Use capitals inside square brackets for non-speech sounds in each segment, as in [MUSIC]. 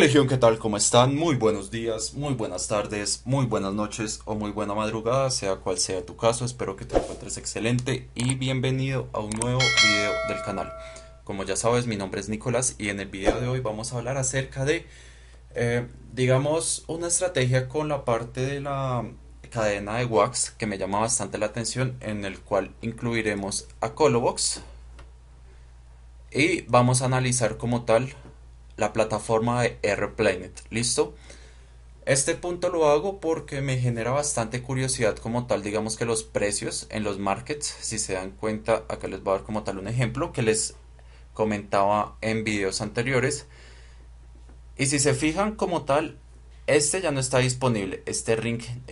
¿qué tal? ¿Cómo están? Muy buenos días, muy buenas tardes, muy buenas noches o muy buena madrugada, sea cual sea tu caso. Espero que te encuentres excelente y bienvenido a un nuevo video del canal. Como ya sabes, mi nombre es Nicolás y en el video de hoy vamos a hablar acerca de, eh, digamos, una estrategia con la parte de la cadena de Wax que me llama bastante la atención, en el cual incluiremos a Colobox y vamos a analizar como tal la plataforma de Planet ¿Listo? Este punto lo hago porque me genera bastante curiosidad como tal, digamos que los precios en los markets, si se dan cuenta, acá les voy a dar como tal un ejemplo que les comentaba en videos anteriores. Y si se fijan como tal, este ya no está disponible, este Ring 1.0.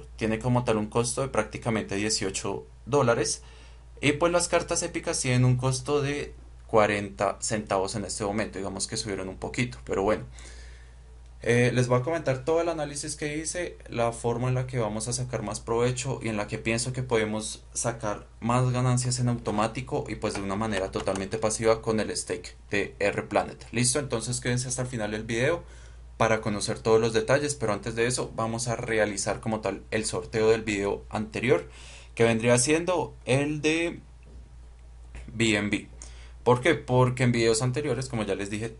Eh, Tiene como tal un costo de prácticamente 18 dólares. Y pues las cartas épicas tienen un costo de 40 centavos en este momento. Digamos que subieron un poquito, pero bueno. Eh, les voy a comentar todo el análisis que hice, la forma en la que vamos a sacar más provecho y en la que pienso que podemos sacar más ganancias en automático y pues de una manera totalmente pasiva con el stake de R-Planet, Listo, entonces quédense hasta el final del video para conocer todos los detalles, pero antes de eso vamos a realizar como tal el sorteo del video anterior que vendría siendo el de BNB. ¿Por qué? Porque en videos anteriores, como ya les dije,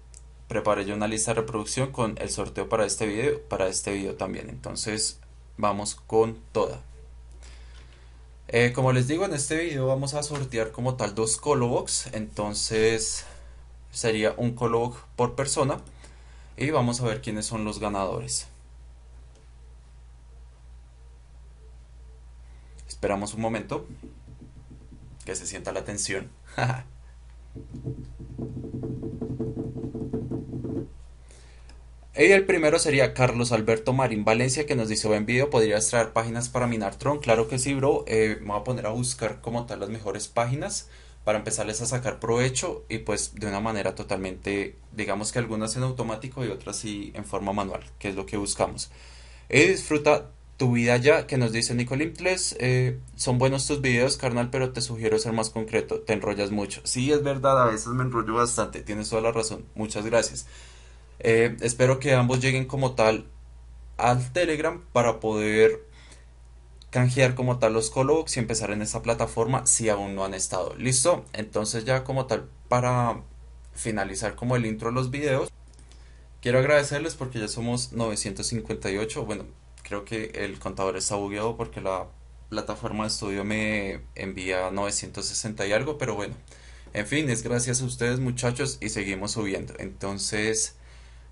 preparé yo una lista de reproducción con el sorteo para este video, para este video también. Entonces, vamos con toda. Eh, como les digo, en este video vamos a sortear como tal dos Colobox. Entonces, sería un Colobox por persona. Y vamos a ver quiénes son los ganadores. Esperamos un momento. Que se sienta la tensión. [LAUGHS] Y el primero sería Carlos Alberto Marín Valencia, que nos dice, buen video, ¿podrías traer páginas para minar Tron? Claro que sí, bro. Eh, me voy a poner a buscar cómo tal las mejores páginas para empezarles a sacar provecho y pues de una manera totalmente, digamos que algunas en automático y otras sí en forma manual, que es lo que buscamos. Y disfruta vida ya, que nos dice Nicole Imples, eh, son buenos tus videos, carnal, pero te sugiero ser más concreto, te enrollas mucho. Si es verdad, a veces me enrollo bastante, tienes toda la razón, muchas gracias. Eh, espero que ambos lleguen como tal al Telegram para poder canjear como tal los Colobox y empezar en esta plataforma si aún no han estado. ¿Listo? Entonces ya como tal para finalizar como el intro de los videos, quiero agradecerles porque ya somos 958, bueno, creo que el contador está bugueado porque la plataforma de estudio me envía 960 y algo, pero bueno. En fin, es gracias a ustedes muchachos y seguimos subiendo. Entonces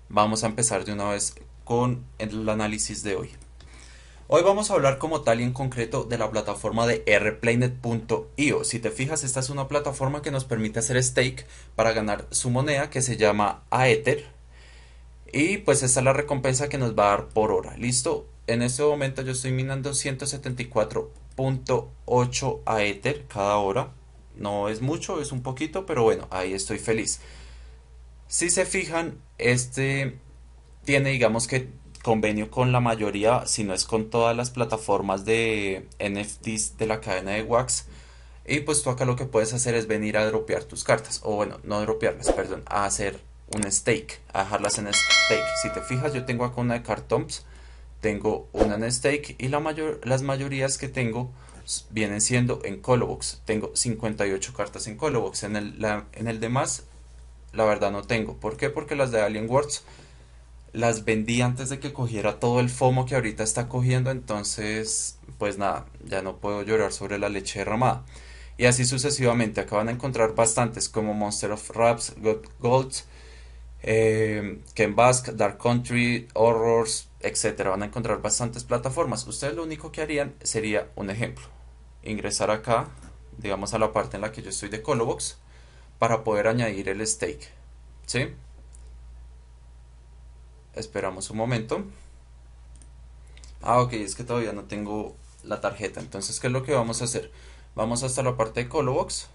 vamos a empezar de una vez con el análisis de hoy. Hoy vamos a hablar como tal y en concreto de la plataforma de rplanet.io. Si te fijas, esta es una plataforma que nos permite hacer stake para ganar su moneda que se llama Aether. Y pues esta es la recompensa que nos va a dar por hora. ¿Listo? en este momento yo estoy minando 174.8 a Ether cada hora. No es mucho, es un poquito, pero bueno, ahí estoy feliz. Si se fijan, este tiene, digamos que, convenio con la mayoría, si no es con todas las plataformas de NFTs de la cadena de Wax. Y pues tú acá lo que puedes hacer es venir a dropear tus cartas. O bueno, no dropearlas, perdón, a hacer un stake, a dejarlas en stake. Si te fijas, yo tengo acá una de Cartoms tengo una en y la mayor, las mayorías que tengo vienen siendo en Colobox. Tengo 58 cartas en Colobox. En el, en el demás, la verdad no tengo. ¿Por qué? Porque las de Alien Words las vendí antes de que cogiera todo el FOMO que ahorita está cogiendo. Entonces, pues nada, ya no puedo llorar sobre la leche derramada. Y así sucesivamente. Acaban de encontrar bastantes como Monster of Raps, Gold, Gold eh, en Bask, Dark Country, Horrors, etcétera. Van a encontrar bastantes plataformas. Ustedes lo único que harían sería un ejemplo. Ingresar acá, digamos a la parte en la que yo estoy de Colobox, para poder añadir el stake. ¿Sí? Esperamos un momento. Ah, ok, es que todavía no tengo la tarjeta. Entonces, ¿qué es lo que vamos a hacer? Vamos hasta la parte de Colobox.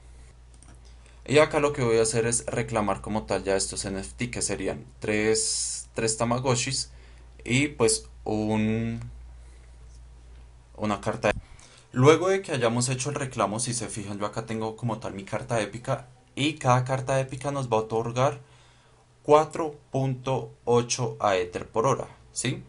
Y acá lo que voy a hacer es reclamar como tal ya estos NFT que serían tres, tres y pues un, una carta. Luego de que hayamos hecho el reclamo, si se fijan yo acá tengo como tal mi carta épica y cada carta épica nos va a otorgar 4.8 a Ether por hora, ¿sí?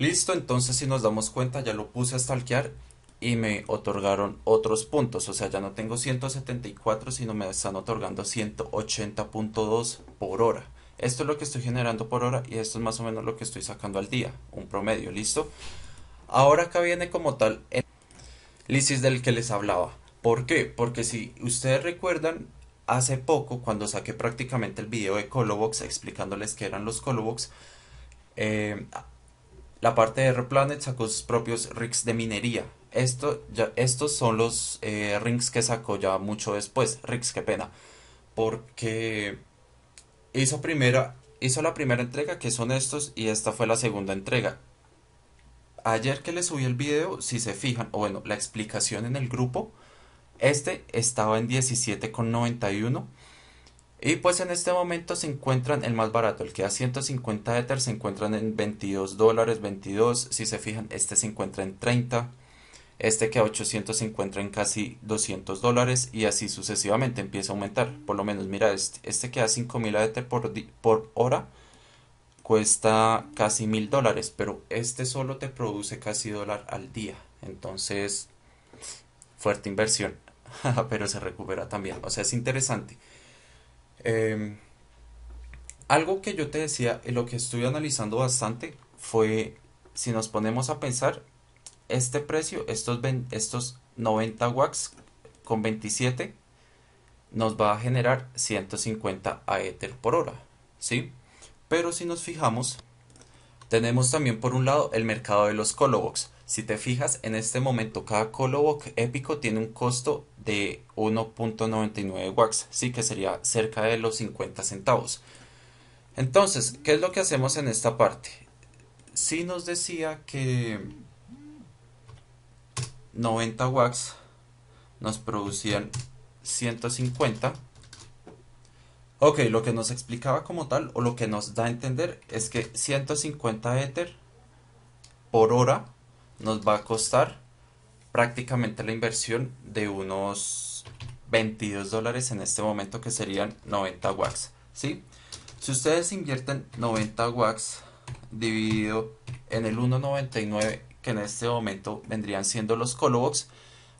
Listo, entonces si nos damos cuenta ya lo puse a stalkear y me otorgaron otros puntos. O sea, ya no tengo 174, sino me están otorgando 180.2 por hora. Esto es lo que estoy generando por hora y esto es más o menos lo que estoy sacando al día, un promedio, ¿listo? Ahora acá viene como tal el lisis del que les hablaba. ¿Por qué? Porque si ustedes recuerdan, hace poco cuando saqué prácticamente el video de Colobox explicándoles qué eran los Colobox, eh, la parte de planet sacó sus propios rigs de minería esto, estos son los eh, rings que sacó ya mucho después. Rings, qué pena. Porque hizo, hizo la primera entrega, que son estos, y esta fue la segunda entrega. Ayer que le subí el video, si se fijan, o bueno, la explicación en el grupo, este estaba en 17,91. Y pues en este momento se encuentran el más barato, el que da 150 Ether, se encuentran en 22 dólares, 22. Si se fijan, este se encuentra en 30 este que a 800 se encuentra en casi 200 dólares y así sucesivamente empieza a aumentar. Por lo menos, mira, este, este que a 5000 ADT por, por hora cuesta casi 1000 dólares, pero este solo te produce casi dólar al día. Entonces, fuerte inversión, [LAUGHS] pero se recupera también. O sea, es interesante. Em, algo que yo te decía, lo que estoy analizando bastante fue, si nos ponemos a pensar, este precio, estos, estos 90 watts con 27 nos va a generar 150 a por hora, ¿sí? Pero si nos fijamos, tenemos también por un lado el mercado de los Colobox. Si te fijas, en este momento cada Colobox épico tiene un costo de 1.99 watts sí que sería cerca de los 50 centavos. Entonces, ¿qué es lo que hacemos en esta parte? Si nos decía que 90 watts nos producían 150. Ok, lo que nos explicaba como tal o lo que nos da a entender es que 150 Ether por hora nos va a costar prácticamente la inversión de unos 22 dólares en este momento que serían 90 watts. ¿sí? Si ustedes invierten 90 watts dividido en el 1.99 que en este momento vendrían siendo los Colobox,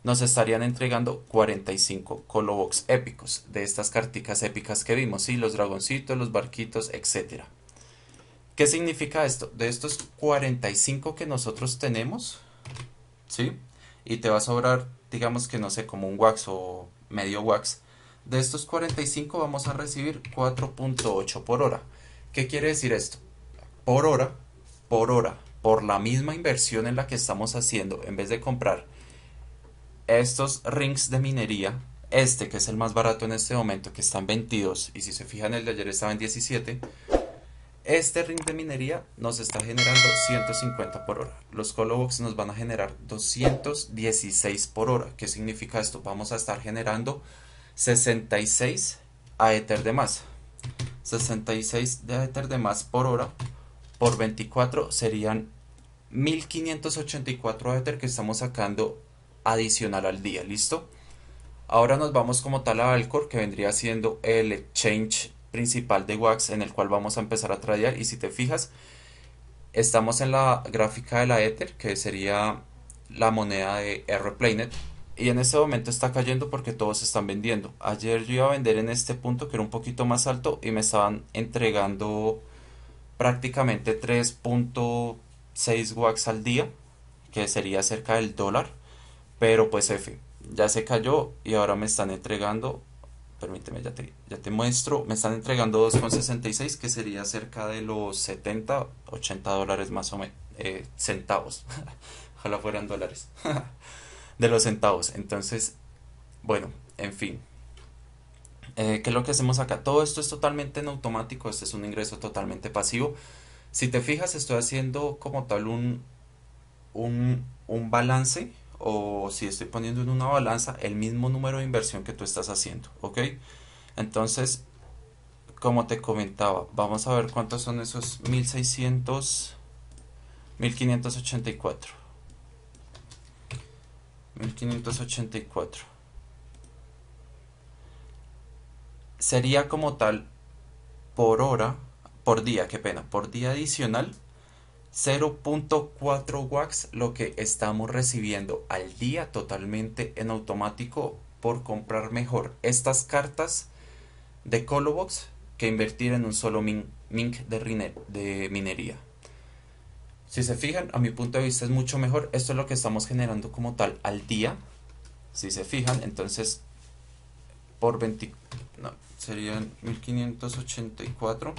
nos estarían entregando 45 Colobox épicos de estas carticas épicas que vimos, ¿sí? los dragoncitos, los barquitos, etc. ¿Qué significa esto? De estos 45 que nosotros tenemos, ¿sí? Y te va a sobrar, digamos que no sé, como un wax o medio wax. De estos 45 vamos a recibir 4.8 por hora. ¿Qué quiere decir esto? Por hora, por hora, por la misma inversión en la que estamos haciendo, en vez de comprar estos rings de minería, este que es el más barato en este momento, que están en 22, y si se fijan el de ayer estaba en 17, este ring de minería nos está generando 150 por hora. Los Colobox nos van a generar 216 por hora. ¿Qué significa esto? Vamos a estar generando 66 a Ether de más. 66 de Ether de más por hora por 24 serían 1584 Ether que estamos sacando adicional al día, ¿listo? Ahora nos vamos como tal a Alcor, que vendría siendo el exchange principal de Wax en el cual vamos a empezar a tradear y si te fijas, estamos en la gráfica de la Ether, que sería la moneda de R-Planet y en este momento está cayendo porque todos están vendiendo. Ayer yo iba a vender en este punto que era un poquito más alto y me estaban entregando prácticamente 3.3 6 Wax al día, que sería cerca del dólar, pero pues F, ya se cayó y ahora me están entregando, permíteme, ya te, ya te muestro, me están entregando 2,66, que sería cerca de los 70, 80 dólares más o menos, eh, centavos, [LAUGHS] ojalá fueran dólares, [LAUGHS] de los centavos, entonces, bueno, en fin. Eh, ¿Qué es lo que hacemos acá? Todo esto es totalmente en automático, este es un ingreso totalmente pasivo. Si te fijas, estoy haciendo como tal un, un, un balance o si estoy poniendo en una balanza el mismo número de inversión que tú estás haciendo, ¿ok? Entonces, como te comentaba, vamos a ver cuántos son esos 1600, 1584. 1584. Sería como tal por hora por día, qué pena, por día adicional 0.4 WAX lo que estamos recibiendo al día totalmente en automático por comprar mejor estas cartas de Colobox que invertir en un solo min mink de, de minería. Si se fijan, a mi punto de vista es mucho mejor. Esto es lo que estamos generando como tal al día. Si se fijan, entonces por 20... No, serían 1584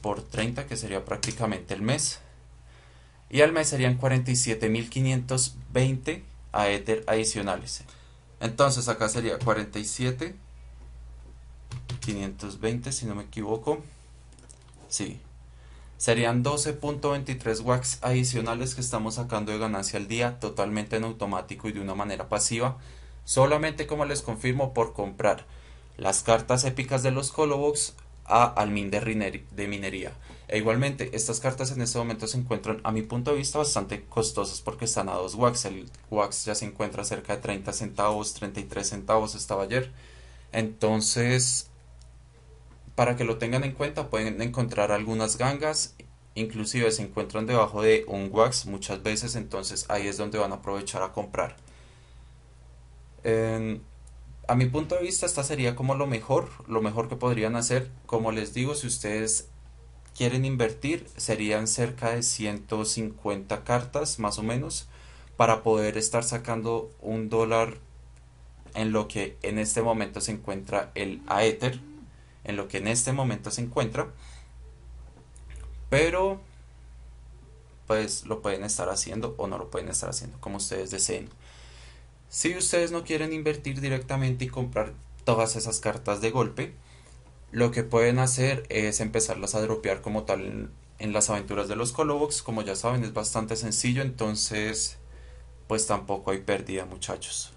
por 30, que sería prácticamente el mes. Y al mes serían 47.520 a adicionales. Entonces acá sería 47 520 si no me equivoco. Sí. Serían 12.23 wax adicionales que estamos sacando de ganancia al día totalmente en automático y de una manera pasiva, solamente como les confirmo por comprar las cartas épicas de los Colobox a, al de, minería. E igualmente, estas cartas en este momento se encuentran, a mi punto de vista, bastante costosas porque están a 2 wax. El wax ya se encuentra cerca de 30 centavos, 33 centavos estaba ayer. Entonces, para que lo tengan en cuenta, pueden encontrar algunas gangas. Inclusive se encuentran debajo de un wax muchas veces, entonces ahí es donde van a aprovechar a comprar a mi punto de vista, esta sería como lo mejor, lo mejor que podrían hacer. Como les digo, si ustedes quieren invertir, serían cerca de 150 cartas más o menos para poder estar sacando un dólar en lo que en este momento se encuentra el Aether, en lo que en este momento se encuentra. Pero pues lo pueden estar haciendo o no lo pueden estar haciendo, como ustedes deseen. Si ustedes no quieren invertir directamente y comprar todas esas cartas de golpe, lo que pueden hacer es empezarlas a dropear como tal en, las aventuras de los Colobox. Como ya saben, es bastante sencillo, entonces pues tampoco hay pérdida, muchachos.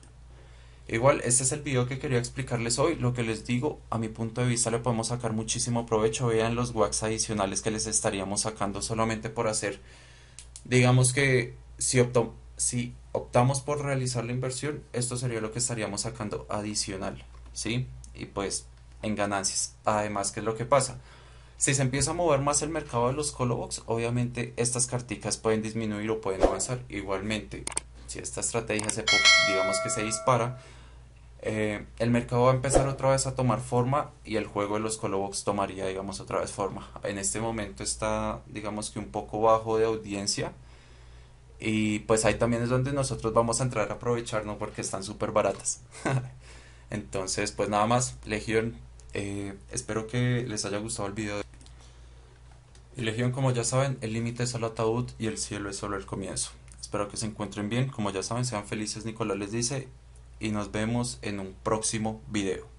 Igual, este es el video que quería explicarles hoy. Lo que les digo, a mi punto de vista, le podemos sacar muchísimo provecho. Vean los wax adicionales que les estaríamos sacando solamente por hacer. Digamos que si, opto, si optamos por realizar la inversión, esto sería lo que estaríamos sacando adicional, ¿sí? Y pues en ganancias. Además, ¿qué es lo que pasa? Si se empieza a mover más el mercado de los colobox obviamente estas carticas pueden disminuir o pueden avanzar. Igualmente, si esta estrategia se, digamos que se dispara, eh, el mercado va a empezar otra vez a tomar forma y el juego de los colobox tomaría, digamos, otra vez forma. En este momento está, digamos que un poco bajo de audiencia y pues ahí también es donde nosotros vamos a entrar a aprovecharnos porque están súper baratas. [LAUGHS] Entonces, pues nada más, Legión, eh, espero que les haya gustado el video. Y Legión, como ya saben, el límite es el ataúd y el cielo es solo el comienzo. Espero que se encuentren bien, como ya saben, sean felices, Nicolás les dice, y nos vemos en un próximo video.